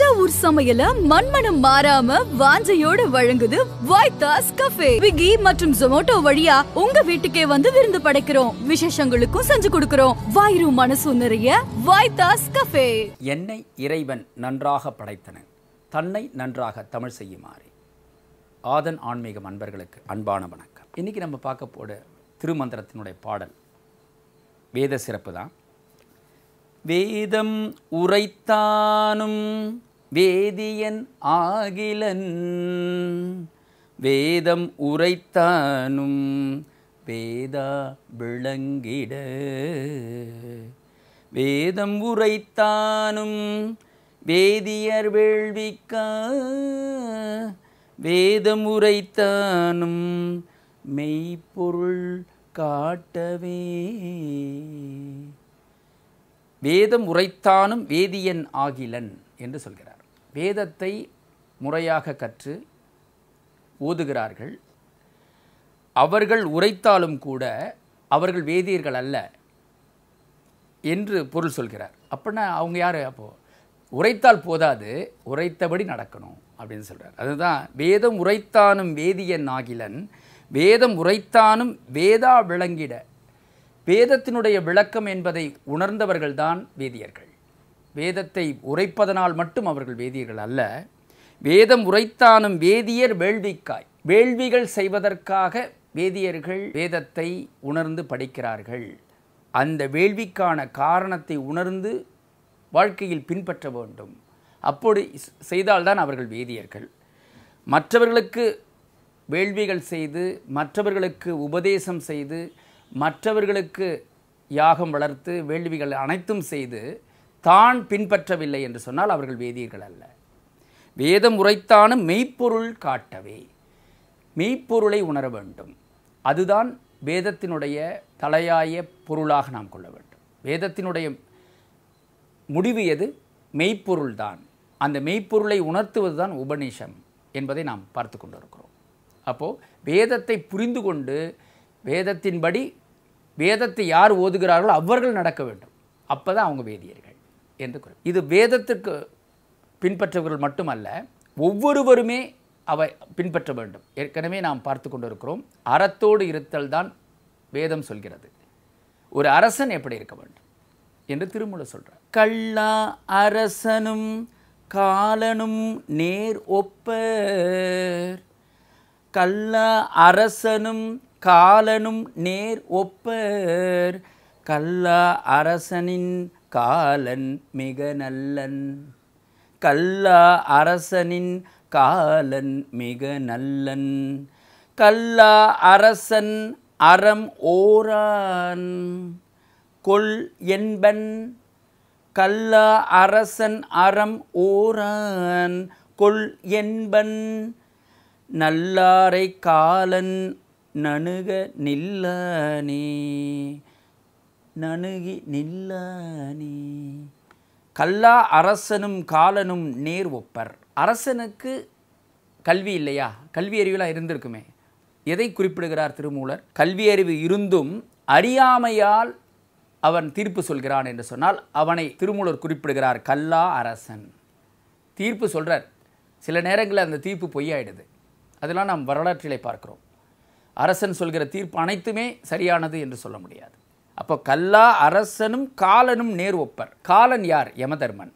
தஞ்சாவூர் சமையல மண்மனம் மாறாம வாஞ்சையோடு வழங்குது வாய்தாஸ் கஃபே விகி மற்றும் ஜொமோட்டோ வழியா உங்க வீட்டுக்கே வந்து விருந்து படைக்கிறோம் விசேஷங்களுக்கும் செஞ்சு கொடுக்கிறோம் வாயு மனசு நிறைய வாய்தாஸ் கஃபே என்னை இறைவன் நன்றாக படைத்தன தன்னை நன்றாக தமிழ் செய்யுமாறு ஆதன் ஆன்மீகம் அன்பர்களுக்கு அன்பான வணக்கம் இன்னைக்கு நம்ம பார்க்க போட திருமந்திரத்தினுடைய பாடல் வேத சிறப்பு தான் வேதம் உரைத்தானும் வேதியன் ஆகிலன் வேதம் உரைத்தானும் வேதா விளங்கிட வேதம் உரைத்தானும் வேதியர் வேள்விக்கா வேதம் உரைத்தானும் மெய்ப்பொருள் காட்டவே வேதம் உரைத்தானும் வேதியன் ஆகிலன் என்று சொல்கிறார் வேதத்தை முறையாக கற்று ஓதுகிறார்கள் அவர்கள் உரைத்தாலும் கூட அவர்கள் வேதியர்கள் அல்ல என்று பொருள் சொல்கிறார் அப்படின்னா அவங்க யார் அப்போது உரைத்தால் போதாது உரைத்தபடி நடக்கணும் அப்படின்னு சொல்கிறார் அதுதான் வேதம் உரைத்தானும் வேதியன் ஆகிலன் வேதம் உரைத்தானும் வேதா விளங்கிட வேதத்தினுடைய விளக்கம் என்பதை உணர்ந்தவர்கள்தான் வேதியர்கள் வேதத்தை உரைப்பதனால் மட்டும் அவர்கள் வேதியர்கள் அல்ல வேதம் உரைத்தானும் வேதியர் வேள்விக்காய் வேள்விகள் செய்வதற்காக வேதியர்கள் வேதத்தை உணர்ந்து படிக்கிறார்கள் அந்த வேள்விக்கான காரணத்தை உணர்ந்து வாழ்க்கையில் பின்பற்ற வேண்டும் அப்படி செய்தால்தான் அவர்கள் வேதியர்கள் மற்றவர்களுக்கு வேள்விகள் செய்து மற்றவர்களுக்கு உபதேசம் செய்து மற்றவர்களுக்கு யாகம் வளர்த்து வேள்விகள் அனைத்தும் செய்து தான் பின்பற்றவில்லை என்று சொன்னால் அவர்கள் வேதியர்கள் அல்ல வேதம் உரைத்தான மெய்ப்பொருள் காட்டவே மெய்ப்பொருளை உணர வேண்டும் அதுதான் வேதத்தினுடைய தலையாய பொருளாக நாம் கொள்ள வேண்டும் வேதத்தினுடைய முடிவு எது மெய்ப்பொருள் தான் அந்த மெய்ப்பொருளை உணர்த்துவது தான் உபநிஷம் என்பதை நாம் பார்த்து இருக்கிறோம் அப்போது வேதத்தை புரிந்து கொண்டு வேதத்தின்படி வேதத்தை யார் ஓதுகிறார்களோ அவர்கள் நடக்க வேண்டும் அப்போ தான் அவங்க வேதியர்கள் என்று குறி இது வேதத்திற்கு பின்பற்றவர்கள் மட்டுமல்ல ஒவ்வொருவருமே அவை பின்பற்ற வேண்டும் ஏற்கனவே நாம் பார்த்து கொண்டிருக்கிறோம் அறத்தோடு இருத்தல் தான் வேதம் சொல்கிறது ஒரு அரசன் எப்படி இருக்க வேண்டும் என்று திருமூல சொல்கிறார் கல்லா அரசனும் காலனும் நேர் ஒப்பர் கல்லா அரசனும் காலனும் நேர் ஒப்பர் கல்லா அரசனின் காலன் மிக நல்லன் கல்லா அரசனின் காலன் மிக நல்லன் கல்லா அரசன் அறம் ஓரான் கொள் என்பன் கல்லா அரசன் அறம் ஓரான் கொள் என்பன் நல்லாரை காலன் நணுக நில்லானே நணுகி நில்லானே கல்லா அரசனும் காலனும் நேர் ஒப்பர் அரசனுக்கு கல்வி இல்லையா கல்வி அறிவுலாம் இருந்திருக்குமே எதை குறிப்பிடுகிறார் திருமூலர் கல்வி அறிவு இருந்தும் அறியாமையால் அவன் தீர்ப்பு சொல்கிறான் என்று சொன்னால் அவனை திருமூலர் குறிப்பிடுகிறார் கல்லா அரசன் தீர்ப்பு சொல்கிறார் சில நேரங்களில் அந்த தீர்ப்பு பொய்யாயிடுது அதெல்லாம் நாம் வரலாற்றிலே பார்க்குறோம் அரசன் சொல்கிற தீர்ப்பு அனைத்துமே சரியானது என்று சொல்ல முடியாது அப்போ கல்லா அரசனும் காலனும் நேர் ஒப்பர் காலன் யார் யமதர்மன்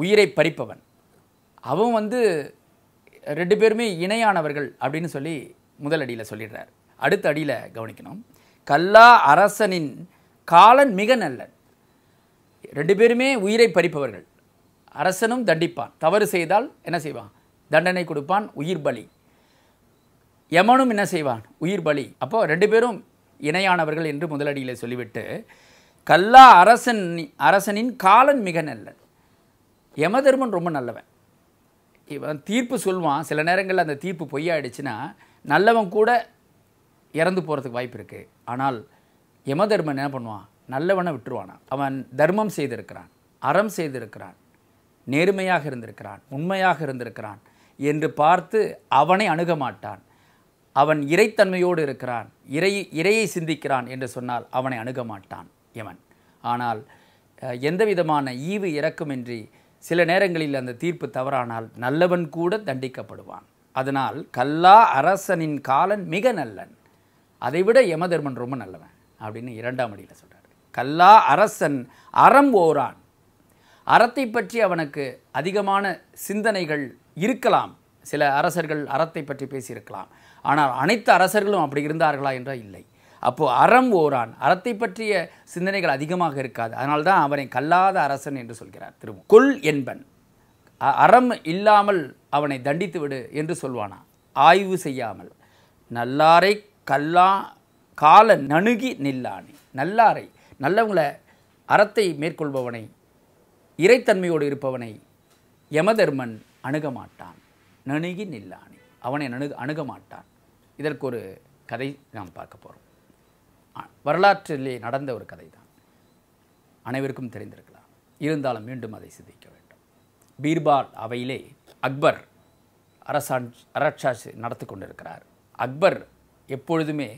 உயிரை பறிப்பவன் அவன் வந்து ரெண்டு பேருமே இணையானவர்கள் அப்படின்னு சொல்லி முதல் அடியில் சொல்லிடுறார் அடுத்த அடியில் கவனிக்கணும் கல்லா அரசனின் காலன் மிக நல்லன் ரெண்டு பேருமே உயிரை பறிப்பவர்கள் அரசனும் தண்டிப்பான் தவறு செய்தால் என்ன செய்வான் தண்டனை கொடுப்பான் உயிர் பலி யமனும் என்ன செய்வான் உயிர் பலி அப்போது ரெண்டு பேரும் இணையானவர்கள் என்று முதலடியில் சொல்லிவிட்டு கல்லா அரசன் அரசனின் காலன் மிக நல்லன் யமதர்மன் ரொம்ப நல்லவன் இவன் தீர்ப்பு சொல்லுவான் சில நேரங்களில் அந்த தீர்ப்பு பொய்யாயிடுச்சுன்னா நல்லவன் கூட இறந்து போகிறதுக்கு வாய்ப்பு இருக்குது ஆனால் யமதர்மன் என்ன பண்ணுவான் நல்லவனை விட்டுருவானா அவன் தர்மம் செய்திருக்கிறான் அறம் செய்திருக்கிறான் நேர்மையாக இருந்திருக்கிறான் உண்மையாக இருந்திருக்கிறான் என்று பார்த்து அவனை அணுக மாட்டான் அவன் இறைத்தன்மையோடு இருக்கிறான் இறை இறையை சிந்திக்கிறான் என்று சொன்னால் அவனை அணுக மாட்டான் எவன் ஆனால் எந்த விதமான ஈவு இறக்குமின்றி சில நேரங்களில் அந்த தீர்ப்பு தவறானால் நல்லவன் கூட தண்டிக்கப்படுவான் அதனால் கல்லா அரசனின் காலன் மிக நல்லன் அதைவிட யமதர்மன் ரொம்ப நல்லவன் அப்படின்னு இரண்டாம் அடியில் சொல்கிறார் கல்லா அரசன் அறம் ஓரான் அறத்தை பற்றி அவனுக்கு அதிகமான சிந்தனைகள் இருக்கலாம் சில அரசர்கள் அறத்தை பற்றி பேசியிருக்கலாம் ஆனால் அனைத்து அரசர்களும் அப்படி இருந்தார்களா என்றால் இல்லை அப்போது அறம் ஓரான் அறத்தை பற்றிய சிந்தனைகள் அதிகமாக இருக்காது அதனால்தான் அவனை கல்லாத அரசன் என்று சொல்கிறார் திரும்ப கொல் என்பன் அறம் இல்லாமல் அவனை தண்டித்து விடு என்று சொல்வானா ஆய்வு செய்யாமல் நல்லாரை கல்லா கால நணுகி நில்லானே நல்லாரை நல்லவங்களை அறத்தை மேற்கொள்பவனை இறைத்தன்மையோடு இருப்பவனை யமதர்மன் அணுக மாட்டான் நணுகி நில்லானி அவனை நணுக அணுக மாட்டான் இதற்கு ஒரு கதை நாம் பார்க்க போகிறோம் வரலாற்றிலே நடந்த ஒரு கதை தான் அனைவருக்கும் தெரிந்திருக்கலாம் இருந்தாலும் மீண்டும் அதை சிந்திக்க வேண்டும் பீர்பால் அவையிலே அக்பர் அரசாட்சி அரட்சாட்சி நடத்தி கொண்டிருக்கிறார் அக்பர் எப்பொழுதுமே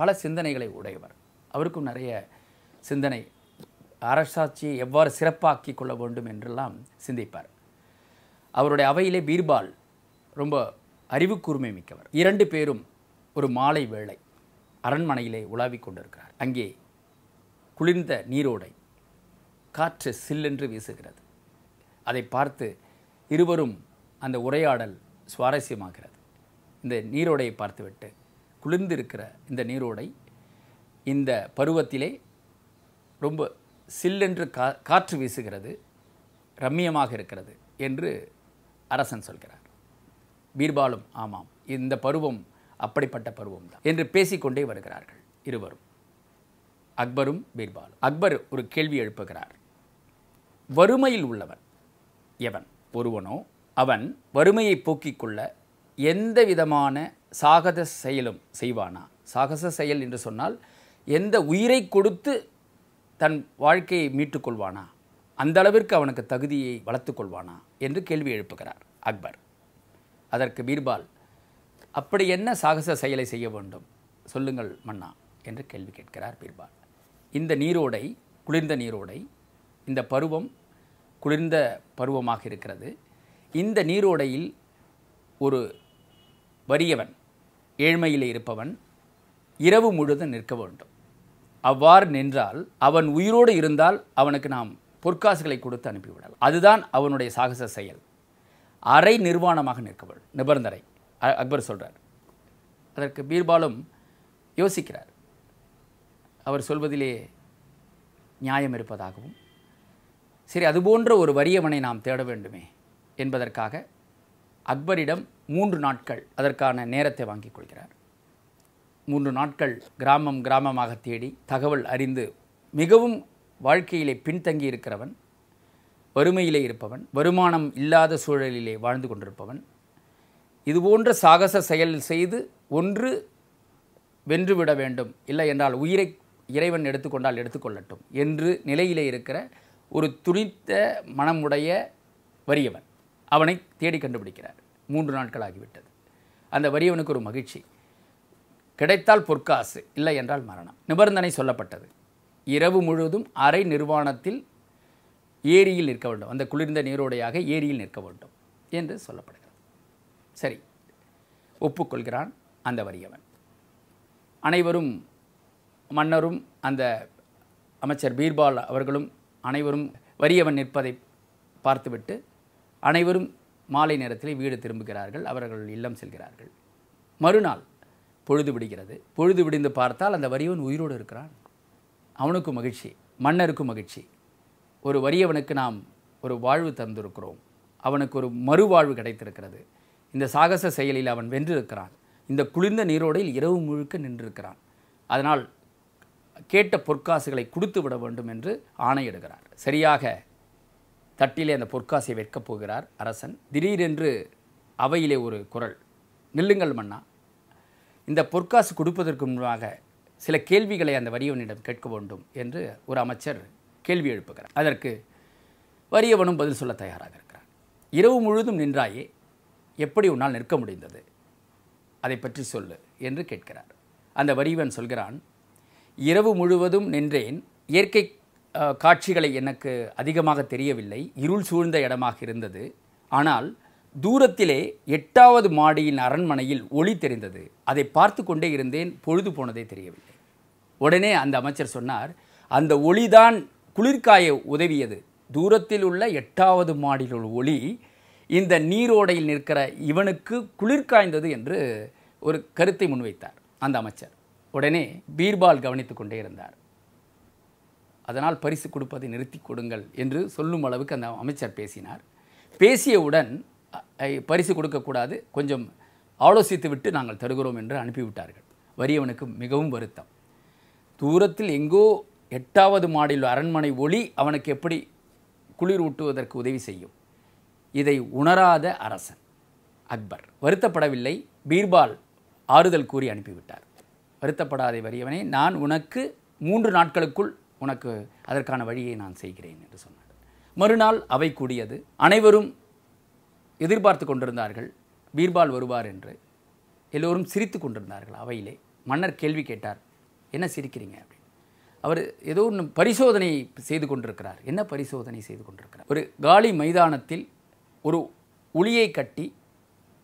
பல சிந்தனைகளை உடையவர் அவருக்கும் நிறைய சிந்தனை அரசாட்சியை எவ்வாறு சிறப்பாக்கி கொள்ள வேண்டும் என்றெல்லாம் சிந்திப்பார் அவருடைய அவையிலே பீர்பால் ரொம்ப அறிவுக்கூர்மை மிக்கவர் இரண்டு பேரும் ஒரு மாலை வேளை அரண்மனையிலே உலாவிக் கொண்டிருக்கிறார் அங்கே குளிர்ந்த நீரோடை காற்று சில்லென்று வீசுகிறது அதை பார்த்து இருவரும் அந்த உரையாடல் சுவாரஸ்யமாகிறது இந்த நீரோடையை பார்த்துவிட்டு குளிர்ந்திருக்கிற இந்த நீரோடை இந்த பருவத்திலே ரொம்ப சில்லென்று கா காற்று வீசுகிறது ரம்மியமாக இருக்கிறது என்று அரசன் சொல்கிறார் பீர்பாலும் ஆமாம் இந்த பருவம் அப்படிப்பட்ட பருவம் தான் என்று பேசிக்கொண்டே வருகிறார்கள் இருவரும் அக்பரும் பீர்பாலும் அக்பர் ஒரு கேள்வி எழுப்புகிறார் வறுமையில் உள்ளவன் எவன் ஒருவனோ அவன் வறுமையை போக்கிக் கொள்ள எந்த விதமான சாகச செயலும் செய்வானா சாகச செயல் என்று சொன்னால் எந்த உயிரை கொடுத்து தன் வாழ்க்கையை மீட்டுக்கொள்வானா அந்த அளவிற்கு அவனுக்கு தகுதியை வளர்த்துக்கொள்வானா கொள்வானா என்று கேள்வி எழுப்புகிறார் அக்பர் அதற்கு பீர்பால் அப்படி என்ன சாகச செயலை செய்ய வேண்டும் சொல்லுங்கள் மன்னா என்று கேள்வி கேட்கிறார் பீர்பால் இந்த நீரோடை குளிர்ந்த நீரோடை இந்த பருவம் குளிர்ந்த பருவமாக இருக்கிறது இந்த நீரோடையில் ஒரு வறியவன் ஏழ்மையில் இருப்பவன் இரவு முழுதும் நிற்க வேண்டும் அவ்வாறு நின்றால் அவன் உயிரோடு இருந்தால் அவனுக்கு நாம் பொற்காசுகளை கொடுத்து அனுப்பிவிடலாம் அதுதான் அவனுடைய சாகச செயல் அரை நிர்வாணமாக நிற்கவள் நிபந்தனை அக்பர் சொல்கிறார் அதற்கு பீர்பாலும் யோசிக்கிறார் அவர் சொல்வதிலே நியாயம் இருப்பதாகவும் சரி அதுபோன்ற ஒரு வரியவனை நாம் தேட வேண்டுமே என்பதற்காக அக்பரிடம் மூன்று நாட்கள் அதற்கான நேரத்தை வாங்கிக் கொள்கிறார் மூன்று நாட்கள் கிராமம் கிராமமாக தேடி தகவல் அறிந்து மிகவும் வாழ்க்கையிலே பின்தங்கி இருக்கிறவன் வறுமையிலே இருப்பவன் வருமானம் இல்லாத சூழலிலே வாழ்ந்து கொண்டிருப்பவன் இதுபோன்ற சாகச செயல் செய்து ஒன்று வென்றுவிட வேண்டும் இல்லை என்றால் உயிரை இறைவன் எடுத்துக்கொண்டால் எடுத்துக்கொள்ளட்டும் என்று நிலையிலே இருக்கிற ஒரு துணித்த மனமுடைய வறியவன் அவனை தேடி கண்டுபிடிக்கிறார் மூன்று நாட்கள் ஆகிவிட்டது அந்த வறியவனுக்கு ஒரு மகிழ்ச்சி கிடைத்தால் பொற்காசு இல்லை என்றால் மரணம் நிபந்தனை சொல்லப்பட்டது இரவு முழுவதும் அரை நிர்வாணத்தில் ஏரியில் நிற்க வேண்டும் அந்த குளிர்ந்த நீரோடையாக ஏரியில் நிற்க வேண்டும் என்று சொல்லப்படுகிறது சரி ஒப்புக்கொள்கிறான் அந்த வரியவன் அனைவரும் மன்னரும் அந்த அமைச்சர் பீர்பால் அவர்களும் அனைவரும் வரியவன் நிற்பதை பார்த்துவிட்டு அனைவரும் மாலை நேரத்தில் வீடு திரும்புகிறார்கள் அவர்கள் இல்லம் செல்கிறார்கள் மறுநாள் பொழுது விடுகிறது பொழுது விடிந்து பார்த்தால் அந்த வரியவன் உயிரோடு இருக்கிறான் அவனுக்கும் மகிழ்ச்சி மன்னருக்கும் மகிழ்ச்சி ஒரு வறியவனுக்கு நாம் ஒரு வாழ்வு தந்திருக்கிறோம் அவனுக்கு ஒரு மறுவாழ்வு கிடைத்திருக்கிறது இந்த சாகச செயலில் அவன் வென்றிருக்கிறான் இந்த குளிர்ந்த நீரோடையில் இரவு முழுக்க நின்றிருக்கிறான் அதனால் கேட்ட பொற்காசுகளை கொடுத்து விட வேண்டும் என்று ஆணையிடுகிறார் சரியாக தட்டிலே அந்த பொற்காசை வைக்கப் போகிறார் அரசன் திடீரென்று அவையிலே ஒரு குரல் நில்லுங்கள் மன்னா இந்த பொற்காசு கொடுப்பதற்கு முன்பாக சில கேள்விகளை அந்த வரியவனிடம் கேட்க வேண்டும் என்று ஒரு அமைச்சர் கேள்வி எழுப்புகிறார் அதற்கு வறியவனும் பதில் சொல்ல தயாராக இருக்கிறான் இரவு முழுதும் நின்றாயே எப்படி உன்னால் நிற்க முடிந்தது அதை பற்றி சொல்லு என்று கேட்கிறார் அந்த வரியவன் சொல்கிறான் இரவு முழுவதும் நின்றேன் இயற்கை காட்சிகளை எனக்கு அதிகமாக தெரியவில்லை இருள் சூழ்ந்த இடமாக இருந்தது ஆனால் தூரத்திலே எட்டாவது மாடியின் அரண்மனையில் ஒளி தெரிந்தது அதை பார்த்து கொண்டே இருந்தேன் பொழுது போனதே தெரியவில்லை உடனே அந்த அமைச்சர் சொன்னார் அந்த ஒளிதான் குளிர்காய உதவியது தூரத்தில் உள்ள எட்டாவது மாடியில் ஒளி இந்த நீரோடையில் நிற்கிற இவனுக்கு குளிர்காய்ந்தது என்று ஒரு கருத்தை முன்வைத்தார் அந்த அமைச்சர் உடனே பீர்பால் கவனித்து கொண்டே இருந்தார் அதனால் பரிசு கொடுப்பதை நிறுத்தி கொடுங்கள் என்று சொல்லும் அளவுக்கு அந்த அமைச்சர் பேசினார் பேசியவுடன் பரிசு கொடுக்கக்கூடாது கொஞ்சம் ஆலோசித்து விட்டு நாங்கள் தருகிறோம் என்று அனுப்பிவிட்டார்கள் வரியவனுக்கு மிகவும் வருத்தம் தூரத்தில் எங்கோ எட்டாவது மாடியில் அரண்மனை ஒளி அவனுக்கு எப்படி குளிர் ஊட்டுவதற்கு உதவி செய்யும் இதை உணராத அரசன் அக்பர் வருத்தப்படவில்லை பீர்பால் ஆறுதல் கூறி அனுப்பிவிட்டார் வருத்தப்படாத வறியவனே நான் உனக்கு மூன்று நாட்களுக்குள் உனக்கு அதற்கான வழியை நான் செய்கிறேன் என்று சொன்னார் மறுநாள் அவை கூடியது அனைவரும் எதிர்பார்த்து கொண்டிருந்தார்கள் பீர்பால் வருவார் என்று எல்லோரும் சிரித்து கொண்டிருந்தார்கள் அவையிலே மன்னர் கேள்வி கேட்டார் என்ன சிரிக்கிறீங்க அவர் ஏதோ ஒன்று பரிசோதனை செய்து கொண்டிருக்கிறார் என்ன பரிசோதனை செய்து கொண்டிருக்கிறார் ஒரு காலி மைதானத்தில் ஒரு உளியை கட்டி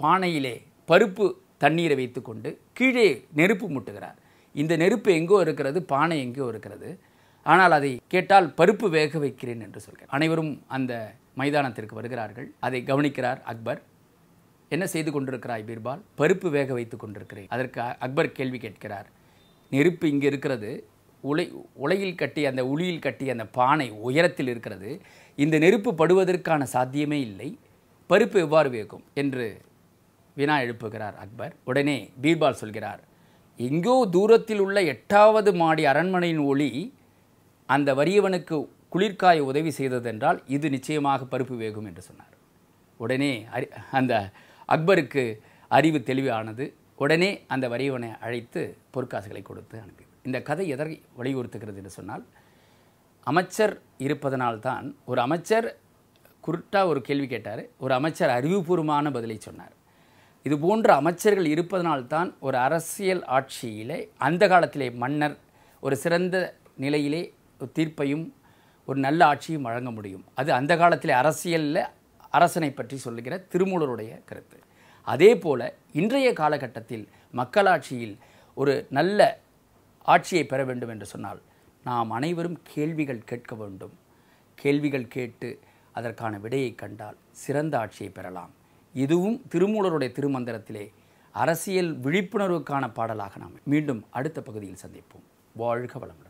பானையிலே பருப்பு தண்ணீரை வைத்துக்கொண்டு கீழே நெருப்பு முட்டுகிறார் இந்த நெருப்பு எங்கோ இருக்கிறது பானை எங்கோ இருக்கிறது ஆனால் அதை கேட்டால் பருப்பு வேக வைக்கிறேன் என்று சொல்கிறேன் அனைவரும் அந்த மைதானத்திற்கு வருகிறார்கள் அதை கவனிக்கிறார் அக்பர் என்ன செய்து கொண்டிருக்கிறாய் பீர்பால் பருப்பு வேக வைத்து கொண்டிருக்கிறேன் அதற்கு அக்பர் கேள்வி கேட்கிறார் நெருப்பு இங்கே இருக்கிறது உலை உலையில் கட்டி அந்த உளியில் கட்டி அந்த பானை உயரத்தில் இருக்கிறது இந்த நெருப்பு படுவதற்கான சாத்தியமே இல்லை பருப்பு எவ்வாறு வேகும் என்று வினா எழுப்புகிறார் அக்பர் உடனே பீர்பால் சொல்கிறார் எங்கோ தூரத்தில் உள்ள எட்டாவது மாடி அரண்மனையின் ஒளி அந்த வறியவனுக்கு குளிர்காய உதவி செய்ததென்றால் இது நிச்சயமாக பருப்பு வேகும் என்று சொன்னார் உடனே அறி அந்த அக்பருக்கு அறிவு தெளிவானது உடனே அந்த வரியவனை அழைத்து பொற்காசுகளை கொடுத்து அனுப்பி இந்த கதை எதை வலியுறுத்துகிறது என்று சொன்னால் அமைச்சர் இருப்பதனால்தான் ஒரு அமைச்சர் குருட்டாக ஒரு கேள்வி கேட்டார் ஒரு அமைச்சர் அறிவுபூர்வமான பதிலை சொன்னார் இது போன்ற அமைச்சர்கள் இருப்பதனால்தான் ஒரு அரசியல் ஆட்சியிலே அந்த காலத்திலே மன்னர் ஒரு சிறந்த நிலையிலே தீர்ப்பையும் ஒரு நல்ல ஆட்சியும் வழங்க முடியும் அது அந்த காலத்திலே அரசியலில் அரசனை பற்றி சொல்லுகிற திருமூலருடைய கருத்து அதே போல் இன்றைய காலகட்டத்தில் மக்களாட்சியில் ஒரு நல்ல ஆட்சியை பெற வேண்டும் என்று சொன்னால் நாம் அனைவரும் கேள்விகள் கேட்க வேண்டும் கேள்விகள் கேட்டு அதற்கான விடையை கண்டால் சிறந்த ஆட்சியை பெறலாம் இதுவும் திருமூலருடைய திருமந்திரத்திலே அரசியல் விழிப்புணர்வுக்கான பாடலாக நாம் மீண்டும் அடுத்த பகுதியில் சந்திப்போம் வாழ்க வளமுடன்